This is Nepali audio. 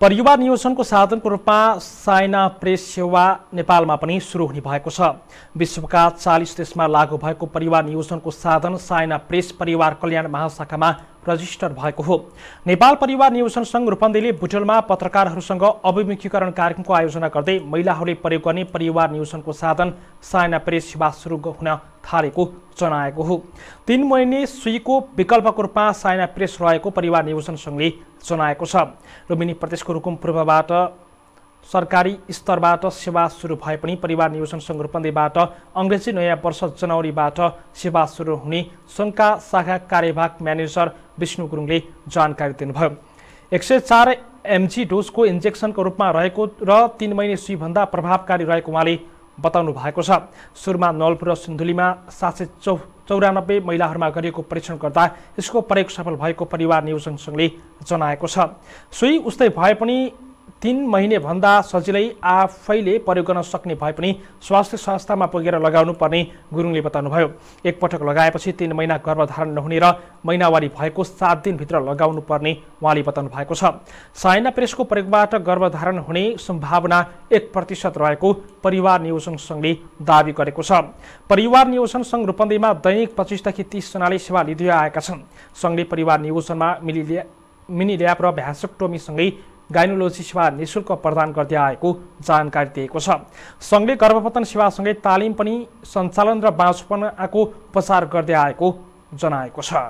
परिवार नियोजनको साधनको रूपमा साइना प्रेस सेवा नेपालमा पनि सुरु हुने भएको छ विश्वका चालिस देशमा लागू भएको परिवार नियोजनको साधन साइना प्रेस परिवार कल्याण महाशाखामा रजिस्टर भएको हो नेपाल परिवार नियोजन सङ्घ रूपन्देले बुटलमा पत्रकारहरूसँग अभिमुखीकरण कार्यक्रमको आयोजना गर्दै महिलाहरूले प्रयोग गर्ने परिवार नियोजनको साधन साइना प्रेस सेवा सुरु हुन थालेको जनाएको हो तिन महिने सुईको विकल्पको रूपमा साइना प्रेस रहेको परिवार नियोजन सङ्घले जनाएको छ लुम्बिनी प्रदेशको रुकुम पूर्वबाट सरकारी स्तरबाट सेवा सुरु भए पनि परिवार नियोजन सङ्घ रूपन्देहीबाट अङ्ग्रेजी नयाँ वर्ष जनवरीबाट सेवा सुरु हुने सङ्घका शाखा कार्यभाग म्यानेजर विष्णु गुरुङले जानकारी दिनुभयो एक सय चार एमजी डोजको इन्जेक्सनको रूपमा रहेको र तिन महिने सुईभन्दा प्रभावकारी रहेको उहाँले बताउनु भएको छ सुरुमा नवलपुर र सिन्धुलीमा सात सय चौ चौरानब्बे महिलाहरूमा गरिएको परीक्षण गर्दा यसको प्रयोग सफल भएको परिवार नियोजन सङ्घले जनाएको छ सोही उस्तै भए पनि तिन महिनेभन्दा सजिलै आफैले प्रयोग गर्न सक्ने भए पनि स्वास्थ्य संस्थामा पुगेर लगाउनु पर्ने गुरुङले बताउनुभयो एकपटक लगाएपछि तिन महिना गर्भधारण नहुने र महिनावारी भएको सात दिनभित्र लगाउनु पर्ने उहाँले बताउनु भएको छ साइना प्रेसको प्रयोगबाट गर्भधारण हुने सम्भावना एक प्रतिशत रहेको परिवार नियोजन सङ्घले दावी गरेको छ परिवार नियोजन सङ्घ रूपन्देहीमा दैनिक पच्चिसदेखि तिसजनाले सेवा लिँदै आएका छन् सङ्घले परिवार नियोजनमा मिली मिनी ल्याब र भ्यासोक्टोमीसँगै गाइनोलोजी सेवा निशुल्क प्रदान गर्दै आएको जानकारी दिएको छ सङ्घले गर्भपतन सेवासँगै तालिम पनि सञ्चालन र बाँचपनाको उपचार गर्दै आएको जनाएको छ